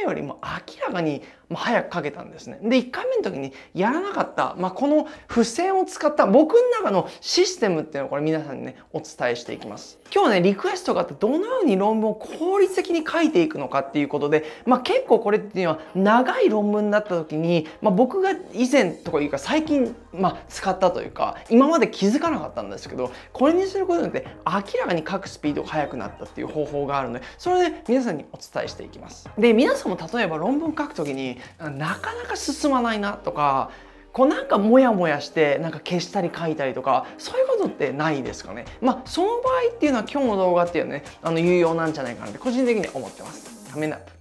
目よりも明らかに早くかけたんですね。で、1回目の時にやらなかった、まあ、この付箋を使った僕の中のシステムっていうのをこれ皆さんにね、お伝えしていきます。今日ね、リクエストがあってどのように論文を効率的に書いていくのかっていうことで、まあ、結構これっていうのは長い論文だった時に、まあ、僕が以前とかいうか最近、まあ、使ったというか、今まで気づかなかったんですけど、これにすることによって明らかに書くスピードが速くなったっていう方法があるので、それで皆さんにお伝えしていきます。で、皆さんも例えば論文書くときになかなか進まないなとかこうなんかモヤモヤしてなんか消したり書いたりとかそういうことってないですかねまあその場合っていうのは今日の動画っていうのはねあの有用なんじゃないかなって個人的に思ってます。ためになった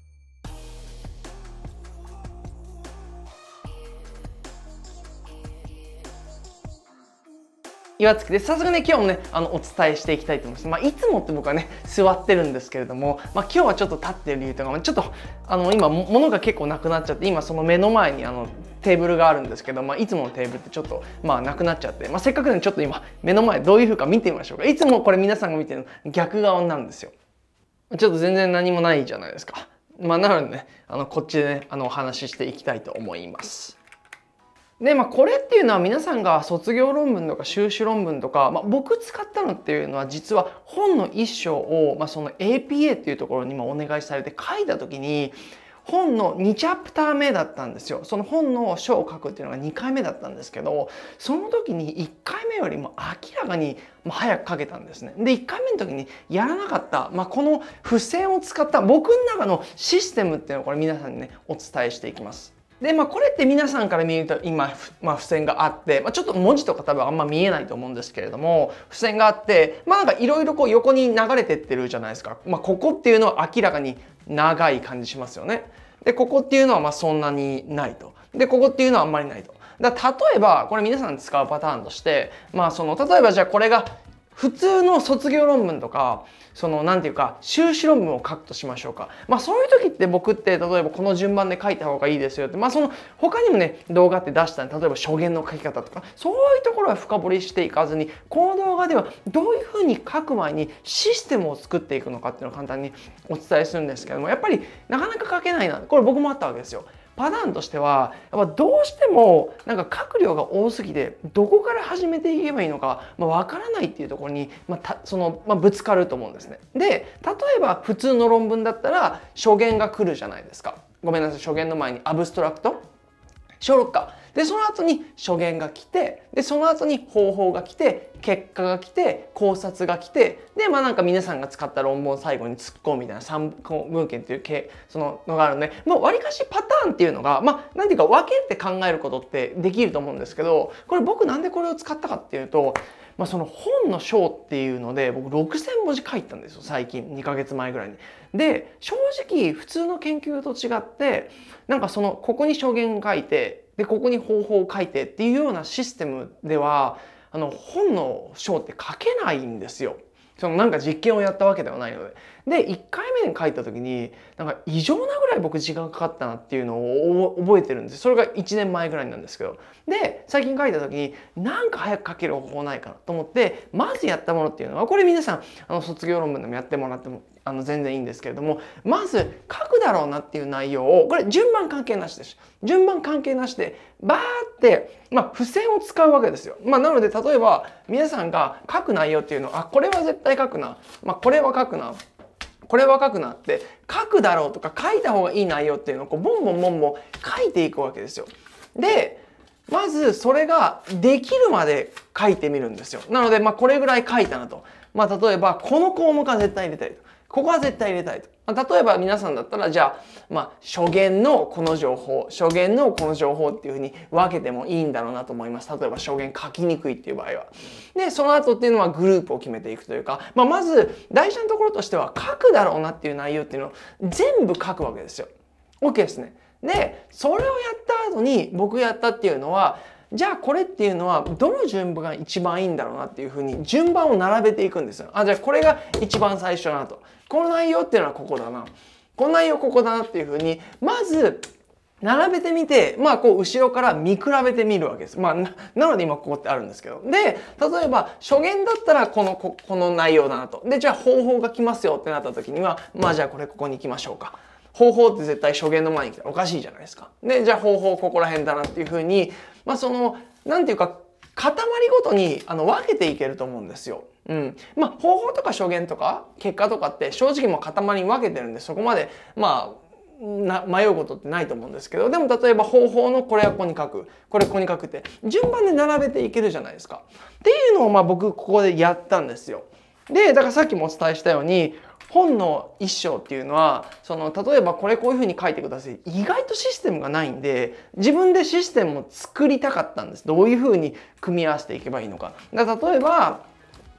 岩月です。早速ね、今日もね、あの、お伝えしていきたいと思います。まあ、いつもって僕はね、座ってるんですけれども、まあ、今日はちょっと立ってる理由とか、ちょっと、あの、今、物が結構なくなっちゃって、今、その目の前に、あの、テーブルがあるんですけど、まあ、いつものテーブルってちょっと、まあ、なくなっちゃって、まあ、せっかくね、ちょっと今、目の前どういう風か見てみましょうか。いつもこれ皆さんが見てるの、逆側なんですよ。ちょっと全然何もないじゃないですか。まあ、なのでね、あの、こっちでね、あの、お話ししていきたいと思います。で、まあ、これっていうのは皆さんが卒業論文とか修士論文とか、まあ、僕使ったのっていうのは実は本の一章を、まあ、その APA っていうところにもお願いされて書いた時に本の2チャプター目だったんですよ。その本の章を書くっていうのが2回目だったんですけど、その時に1回目よりも明らかに早く書けたんですね。で、1回目の時にやらなかった、まあ、この付箋を使った僕の中のシステムっていうのをこれ皆さんにね、お伝えしていきます。で、まあ、これって皆さんから見ると今、まあ、付箋があって、まあ、ちょっと文字とか多分あんま見えないと思うんですけれども、付箋があって、まあ、なんかいろいろこう横に流れてってるじゃないですか。まあ、ここっていうのは明らかに長い感じしますよね。で、ここっていうのはまあそんなにないと。で、ここっていうのはあんまりないと。だ例えば、これ皆さん使うパターンとして、まあその、例えばじゃあこれが普通の卒業論文とかその何て言うか修士論文を書くとしましょうか、まあ、そういう時って僕って例えばこの順番で書いた方がいいですよって、まあ、その他にもね動画って出したんで例えば証言の書き方とかそういうところは深掘りしていかずにこの動画ではどういうふうに書く前にシステムを作っていくのかっていうのを簡単にお伝えするんですけどもやっぱりなかなか書けないなこれ僕もあったわけですよ。パターンとしてはやっぱどうしてもなんか閣僚が多すぎてどこから始めていけばいいのか、まあ、分からないっていうところに、まあ、たそのまあ、ぶつかると思うんですね。で例えば普通の論文だったら初言が来るじゃないですか。ごめんなさい初言の前にアブストラクト小録かで、その後に初言が来て、で、その後に方法が来て、結果が来て、考察が来て、で、まあなんか皆さんが使った論文を最後に突っ込むみたいな三文献という系、そののがあるので、もう割かしパターンっていうのが、まあなんていうか分けて考えることってできると思うんですけど、これ僕なんでこれを使ったかっていうと、まあ、その本の章っていうので僕6,000文字書いたんですよ最近2ヶ月前ぐらいに。で正直普通の研究と違ってなんかそのここに証言書いてで、ここに方法を書いてっていうようなシステムでは、あの、本の章って書けないんですよ。そのなんか実験をやったわけではないので。で1回目に書いた時になんか異常なぐらい僕時間かかったなっていうのを覚えてるんですそれが1年前ぐらいなんですけどで最近書いた時になんか早く書ける方法ないかなと思ってまずやったものっていうのはこれ皆さんあの卒業論文でもやってもらってもあの全然いいんですけれどもまず書くだろうなっていう内容をこれ順番関係なしです順番関係なしでバーって、まあ、付箋を使うわけですよ、まあ、なので例えば皆さんが書く内容っていうのはあこれは絶対書くな、まあ、これは書くなこれ若くなって書くだろうとか書いた方がいい内容っていうのをこうボンボンボンボン書いていくわけですよ。でまずそれができるまで書いてみるんですよ。なのでまあこれぐらい書いたなと。まあ例えばこの項目は絶対入れたいと。ここは絶対入れたいと。ま例えば皆さんだったら、じゃあ、まあ、初言のこの情報、初言のこの情報っていうふうに分けてもいいんだろうなと思います。例えば初言書きにくいっていう場合は。で、その後っていうのはグループを決めていくというか、まあ、まず大事なところとしては書くだろうなっていう内容っていうのを全部書くわけですよ。OK ですね。で、それをやった後に僕やったっていうのは、じゃあこれっていうのはどの順番が一番いいんだろうなっていうふうに順番を並べていくんですよ。あじゃあこれが一番最初だなと。この内容っていうのはここだな。この内容ここだなっていうふうにまず並べてみて、まあこう後ろから見比べてみるわけです。まあなので今ここってあるんですけど。で、例えば初言だったらこのここの内容だなと。で、じゃあ方法が来ますよってなった時には、まあじゃあこれここに行きましょうか。方法って絶対初見の前に来たらおかしいじゃないですか。で、じゃあ方法ここら辺だなっていうふうに、まあその、なんていうか、塊ごとにあの分けていけると思うんですよ。うん。まあ方法とか初見とか結果とかって正直もう塊に分けてるんでそこまで、まあ、な迷うことってないと思うんですけどでも例えば方法のこれはここに書くこれここに書くって順番で並べていけるじゃないですか。っていうのをまあ僕ここでやったんですよ。でだからさっきもお伝えしたように本の一章っていうのはその例えばこれこういうふうに書いてください意外とシステムがないんで自分でシステムを作りたかったんですどういうふうに組み合わせていけばいいのか。だ例えば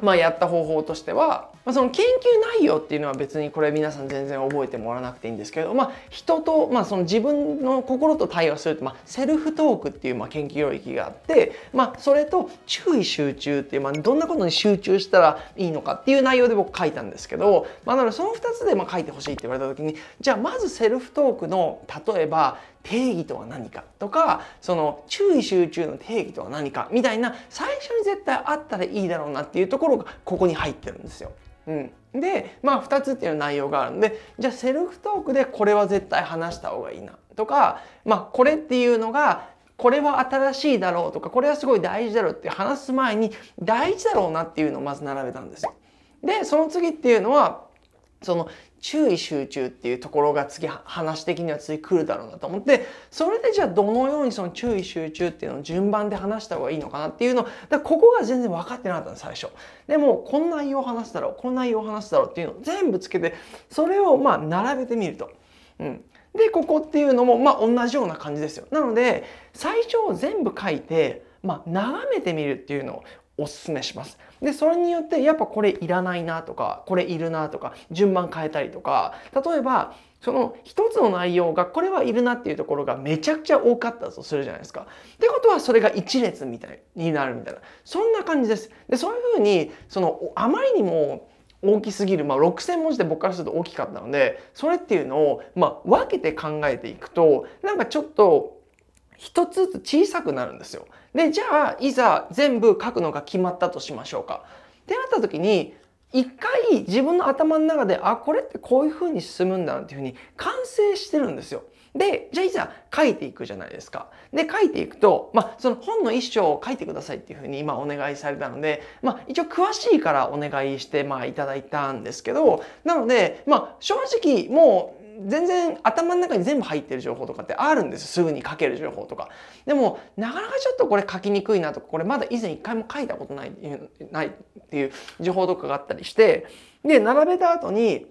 まあ、やった方法としては、まあ、その研究内容っていうのは別にこれ皆さん全然覚えてもらわなくていいんですけど、まあ、人と、まあ、その自分の心と対話するって、まあ、セルフトークっていうまあ研究領域があって、まあ、それと注意集中っていう、まあ、どんなことに集中したらいいのかっていう内容で僕書いたんですけど、まあ、なのでその2つでまあ書いてほしいって言われた時にじゃあまずセルフトークの例えば定義とは何かとかその注意集中の定義とは何かみたいな最初に絶対あったらいいだろうなっていうところがここに入ってるんですよ。うん、でまあ2つっていう内容があるんでじゃあセルフトークでこれは絶対話した方がいいなとか、まあ、これっていうのがこれは新しいだろうとかこれはすごい大事だろうって話す前に大事だろうなっていうのをまず並べたんですよ。でその次っていうのはその注意集中っていうところが次話的には次来るだろうなと思ってそれでじゃあどのようにその注意集中っていうのを順番で話した方がいいのかなっていうのだここが全然分かってなかったの最初でもこんな内容を話すだろうこんな内容を話すだろうっていうのを全部つけてそれをまあ並べてみると。うん、でここっていうのもまあ同じような感じですよ。なので最初を全部書いてまあ、眺めてみるっていうのをおすすめします。で、それによってやっぱこれいらないなとか、これいるなとか、順番変えたりとか、例えば、その一つの内容がこれはいるなっていうところがめちゃくちゃ多かったとするじゃないですか。ってことはそれが一列みたいになるみたいな。そんな感じです。で、そういうふうに、そのあまりにも大きすぎる、まあ、6,000文字で僕からすると大きかったのでそれっていうのを、まあ、分けて考えていくとなんかちょっと一つずつ小さくなるんですよ。で、じゃあ、いざ全部書くのが決まったとしましょうか。ってなった時に、一回自分の頭の中で、あ、これってこういう風に進むんだなっていう風に完成してるんですよ。で、じゃあいざ書いていくじゃないですか。で、書いていくと、まあ、その本の一章を書いてくださいっていう風に今お願いされたので、まあ、一応詳しいからお願いして、まあ、いただいたんですけど、なので、まあ、正直もう全然頭の中に全部入ってる情報とかってあるんですすぐに書ける情報とかでもなかなかちょっとこれ書きにくいなとかこれまだ以前一回も書いたことないないっていう情報とかがあったりしてで並べた後に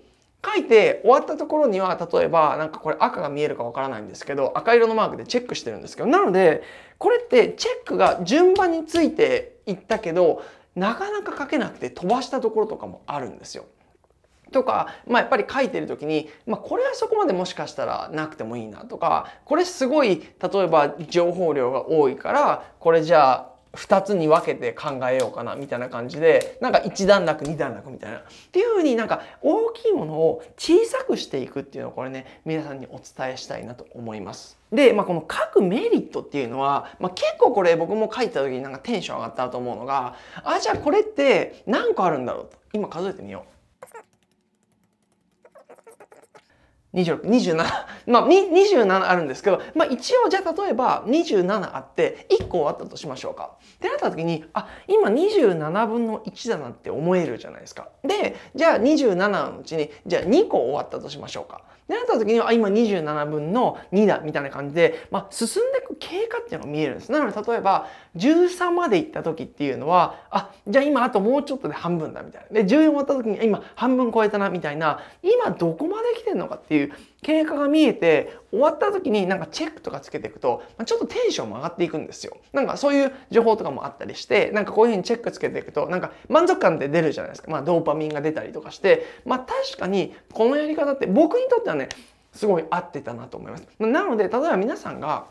書いて終わったところには例えばなんかこれ赤が見えるかわからないんですけど赤色のマークでチェックしてるんですけどなのでこれってチェックが順番についていったけどなかなか書けなくて飛ばしたところとかもあるんですよ。とか、まあ、やっぱり書いてる時に、まあ、これはそこまでもしかしたらなくてもいいなとかこれすごい例えば情報量が多いからこれじゃあ2つに分けて考えようかなみたいな感じでなんか1段落2段落みたいなっていうふうになんか大きいものを小さくしていくっていうのをこれね皆さんにお伝えしたいなと思います。で、まあ、この書くメリットっていうのは、まあ、結構これ僕も書いた時になんかテンション上がったと思うのがあじゃあこれって何個あるんだろうと今数えてみよう。26、27、まあ、27あるんですけど、まあ、一応じゃあ例えば27あって1個あったとしましょうか。ってなった時に、あ、今27分の1だなって思えるじゃないですか。で、じゃあ27のうちに、じゃあ2個終わったとしましょうか。ってなった時に、あ、今27分の2だみたいな感じで、まあ、進んでいく経過っていうのが見えるんです。なので例えば、13まで行った時っていうのは、あ、じゃあ今あともうちょっとで半分だみたいな。で、14終わった時に、今半分超えたなみたいな、今どこまで来てんのかっていうていう経過が見えて終わった時になんかチェックとかつけていくとちょっとテンションも上がっていくんですよなんかそういう情報とかもあったりしてなんかこういうふうにチェックつけていくとなんか満足感って出るじゃないですか、まあ、ドーパミンが出たりとかしてまあ確かにこのやり方って僕にとってはねすごい合ってたなと思いますなので例えば皆さんが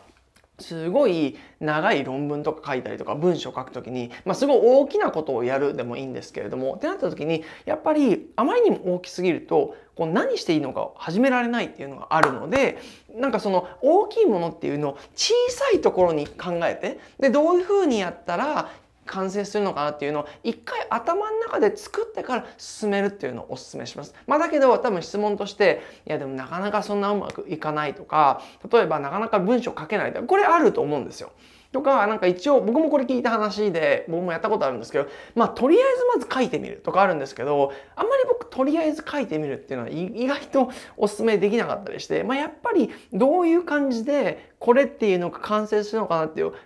すごい長い論文とか書いたりとか文章を書くときに、まあ、すごい大きなことをやるでもいいんですけれどもってなったときにやっぱりあまりにも大きすぎるとこう何していいのか始められないっていうのがあるのでなんかその大きいものっていうのを小さいところに考えてでどういうふうにやったら完成するのかなっていうのを一回頭の中で作ってから進めるっていうのをお勧めします。まあ、だけど多分質問としていやでもなかなかそんなうまくいかないとか例えばなかなか文章書けないとかこれあると思うんですよ。とか、なんか一応僕もこれ聞いた話で、僕もやったことあるんですけど、まあとりあえずまず書いてみるとかあるんですけど、あんまり僕とりあえず書いてみるっていうのは意外とお勧めできなかったりして、まあやっぱりどういう感じでこれっていうのが完成するのかなっていう考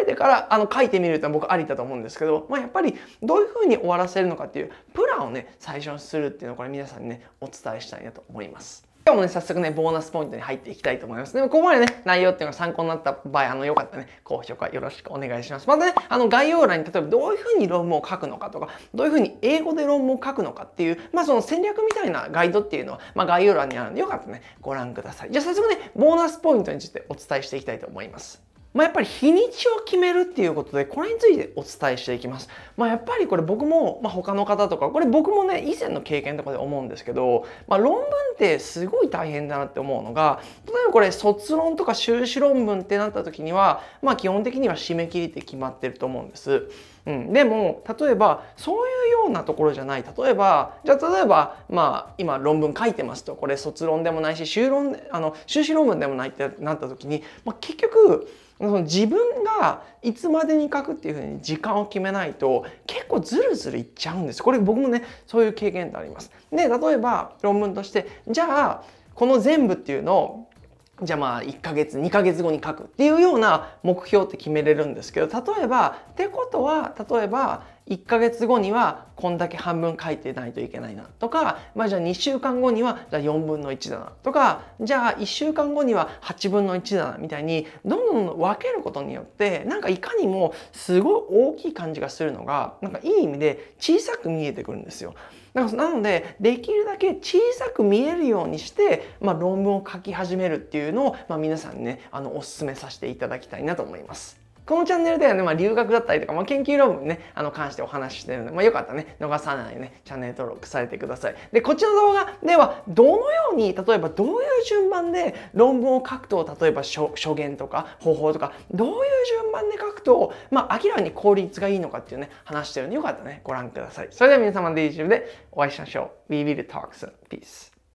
えてからあの書いてみるって僕ありだと思うんですけど、まあやっぱりどういうふうに終わらせるのかっていうプランをね、最初にするっていうのをこれ皆さんにね、お伝えしたいなと思います。今日もね、早速ね、ボーナスポイントに入っていきたいと思います。でも、ここまでね、内容っていうのが参考になった場合、あの、よかったね、高評価よろしくお願いします。またね、あの、概要欄に例えばどういうふうに論文を書くのかとか、どういうふうに英語で論文を書くのかっていう、まあ、その戦略みたいなガイドっていうのは、まあ、概要欄にあるんで、よかったらね、ご覧ください。じゃあ、早速ね、ボーナスポイントについてお伝えしていきたいと思います。まあ、やっぱり日にちを決めるっていうことで、これについてお伝えしていきます。まあ、やっぱりこれ僕も、まあ、他の方とか、これ僕もね、以前の経験とかで思うんですけど、まあ、論文ってすごい大変だなって思うのが、例えばこれ卒論とか修士論文ってなった時には、まあ、基本的には締め切りって決まってると思うんです。うん、でも例えばそういうようなところじゃない例えばじゃあ例えばまあ今論文書いてますとこれ卒論でもないし修論あの修士論文でもないってなった時に、まあ、結局その自分がいつまでに書くっていうふうに時間を決めないと結構ズルズルいっちゃうんです。これ僕もねそういう経験ってあります。で例えば論文としてじゃあこの全部っていうのをじゃあまあ1ヶ月2ヶ月後に書くっていうような目標って決めれるんですけど例えばってことは例えば1ヶ月後にはこんだけ半分書いてないといけないなとか、まあ、じゃあ2週間後にはじゃあ4分の1だなとかじゃあ1週間後には8分の1だなみたいにどんどん分けることによってなんかいかにもすごい大きい感じがするのがなんかいい意味で小さく見えてくるんですよ。なのでできるだけ小さく見えるようにして、まあ、論文を書き始めるっていうのを、まあ、皆さんねあのおすすめさせていただきたいなと思います。このチャンネルではね、まあ、留学だったりとか、まあ、研究論文ね、あの、関してお話ししてるので、まあ、よかったらね、逃さないね、チャンネル登録されてください。で、こちらの動画では、どのように、例えばどういう順番で論文を書くと、例えば書言とか方法とか、どういう順番で書くと、まあ、明らかに効率がいいのかっていうね、話してるんで、よかったらね、ご覧ください。それでは皆様で YouTube でお会いしましょう。We will talk soon. Peace.